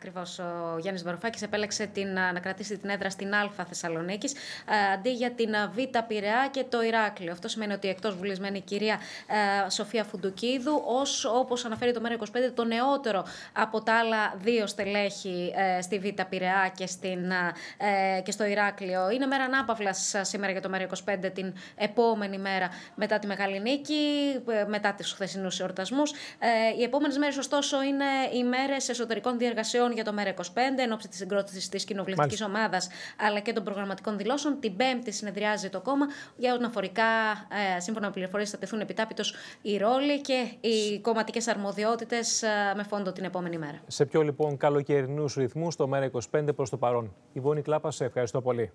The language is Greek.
Ακριβώς. Ο Γιάννης Βαρουφάκης επέλεξε την, να κρατήσει την έδρα στην Α Θεσσαλονίκης αντί για την Β Πειραιά και το Ηράκλειο. Αυτό σημαίνει ότι εκτός βουλισμένη η κυρία Σοφία Φουντουκίδου, ως όπως αναφέρει το ΜΕΡΑ25, το νεότερο από τα άλλα δύο στελέχη ε, στη Β Πειραιά και, στην, ε, και στο Ηράκλειο. Είναι μέρα ανάπαυλας σήμερα για το ΜΕΡΑ25 την επόμενη μέρα μετά τη Μεγάλη Νίκη, ε, μετά τους χθεσινούς εορτασμούς. Οι επόμενες μέρες, ωστόσο, είναι οι μέρες εσωτερικών διεργασιών για το ΜΕΡΑ25 εν ώψη της συγκρότησης της κοινοβουλευτικής ομάδας αλλά και των προγραμματικών δηλώσεων. Την Πέμπτη συνεδριάζει το κόμμα για αναφορικά, ε, σύμφωνα με πληροφορίες, θα τεθούν επιτάπητος οι ρόλοι και οι κομματικές αρμοδιότητες ε, με φόντο την επόμενη μέρα. Σε πιο λοιπόν καλοκαιρινούς ρυθμούς το ΜΕΡΑ25 προς το παρόν. Η Βόνη Κλάπα, σε ευχαριστώ πολύ.